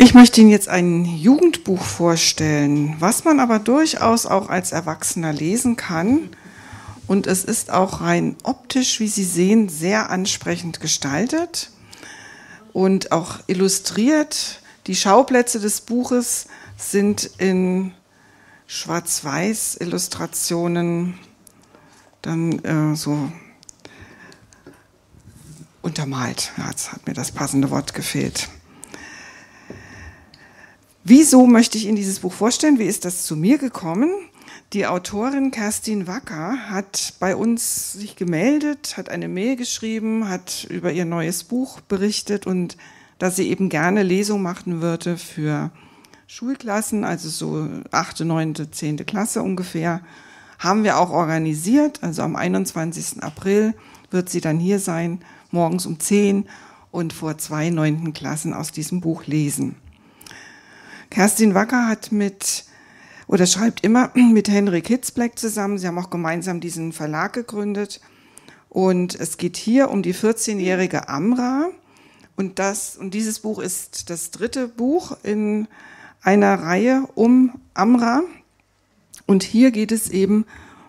Ich möchte Ihnen jetzt ein Jugendbuch vorstellen, was man aber durchaus auch als Erwachsener lesen kann. Und es ist auch rein optisch, wie Sie sehen, sehr ansprechend gestaltet und auch illustriert. Die Schauplätze des Buches sind in Schwarz-Weiß-Illustrationen dann äh, so untermalt. Ja, jetzt hat mir das passende Wort gefehlt. Wieso möchte ich Ihnen dieses Buch vorstellen? Wie ist das zu mir gekommen? Die Autorin Kerstin Wacker hat bei uns sich gemeldet, hat eine Mail geschrieben, hat über ihr neues Buch berichtet und dass sie eben gerne Lesung machen würde für Schulklassen, also so achte, neunte, zehnte Klasse ungefähr, haben wir auch organisiert. Also am 21. April wird sie dann hier sein, morgens um zehn und vor zwei neunten Klassen aus diesem Buch lesen. Kerstin Wacker hat mit oder schreibt immer mit Henry Kitzbleck zusammen. Sie haben auch gemeinsam diesen Verlag gegründet. Und es geht hier um die 14-jährige Amra. Und, das, und dieses Buch ist das dritte Buch in einer Reihe um Amra. Und hier geht es eben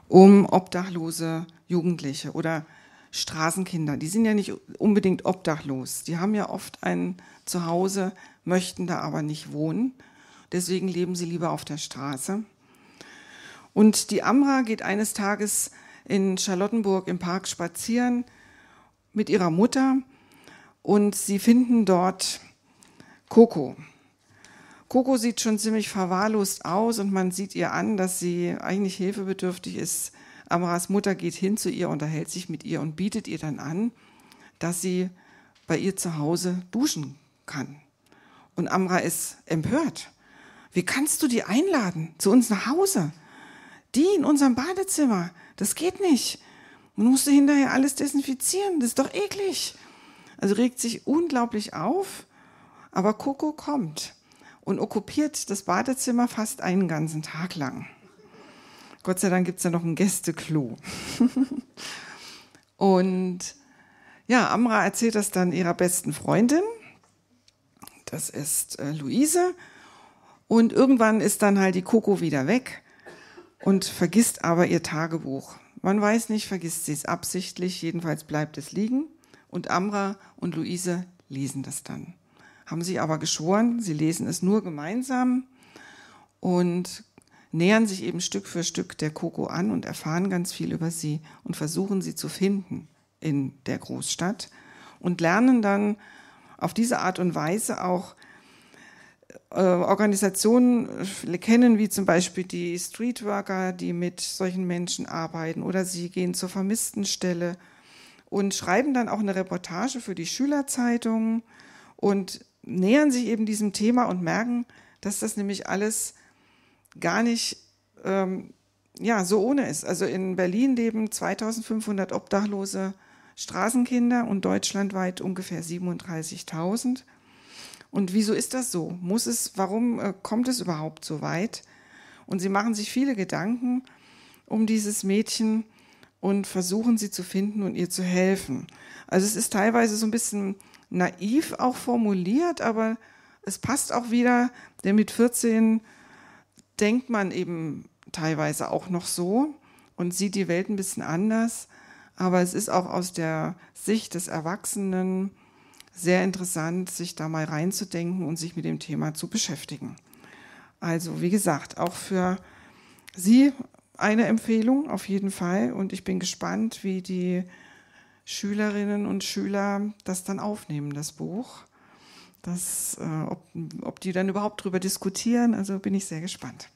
um obdachlose Jugendliche oder Straßenkinder. Die sind ja nicht unbedingt obdachlos. Die haben ja oft ein Zuhause, möchten da aber nicht wohnen. Deswegen leben sie lieber auf der Straße. Und die Amra geht eines Tages in Charlottenburg im Park spazieren mit ihrer Mutter und sie finden dort Coco. Coco sieht schon ziemlich verwahrlost aus und man sieht ihr an, dass sie eigentlich hilfebedürftig ist. Amras Mutter geht hin zu ihr, unterhält sich mit ihr und bietet ihr dann an, dass sie bei ihr zu Hause duschen kann. Und Amra ist empört. Wie kannst du die einladen zu uns nach Hause? Die in unserem Badezimmer, das geht nicht. Man musste hinterher alles desinfizieren, das ist doch eklig. Also regt sich unglaublich auf, aber Coco kommt und okkupiert das Badezimmer fast einen ganzen Tag lang. Gott sei Dank gibt es ja noch ein Gästeklo. und ja, Amra erzählt das dann ihrer besten Freundin. Das ist äh, Luise. Und irgendwann ist dann halt die Coco wieder weg und vergisst aber ihr Tagebuch. Man weiß nicht, vergisst sie es absichtlich, jedenfalls bleibt es liegen. Und Amra und Luise lesen das dann. Haben sie aber geschworen, sie lesen es nur gemeinsam und nähern sich eben Stück für Stück der Coco an und erfahren ganz viel über sie und versuchen sie zu finden in der Großstadt und lernen dann auf diese Art und Weise auch äh, Organisationen äh, kennen, wie zum Beispiel die Streetworker, die mit solchen Menschen arbeiten, oder sie gehen zur Vermisstenstelle und schreiben dann auch eine Reportage für die Schülerzeitung und nähern sich eben diesem Thema und merken, dass das nämlich alles gar nicht ähm, ja, so ohne ist. Also in Berlin leben 2500 obdachlose Straßenkinder und deutschlandweit ungefähr 37.000. Und wieso ist das so? Muss es, warum äh, kommt es überhaupt so weit? Und sie machen sich viele Gedanken um dieses Mädchen und versuchen sie zu finden und ihr zu helfen. Also es ist teilweise so ein bisschen naiv auch formuliert, aber es passt auch wieder, denn mit 14 denkt man eben teilweise auch noch so und sieht die Welt ein bisschen anders. Aber es ist auch aus der Sicht des Erwachsenen sehr interessant, sich da mal reinzudenken und sich mit dem Thema zu beschäftigen. Also, wie gesagt, auch für Sie eine Empfehlung auf jeden Fall. Und ich bin gespannt, wie die Schülerinnen und Schüler das dann aufnehmen, das Buch. Das, äh, ob, ob die dann überhaupt darüber diskutieren. Also bin ich sehr gespannt.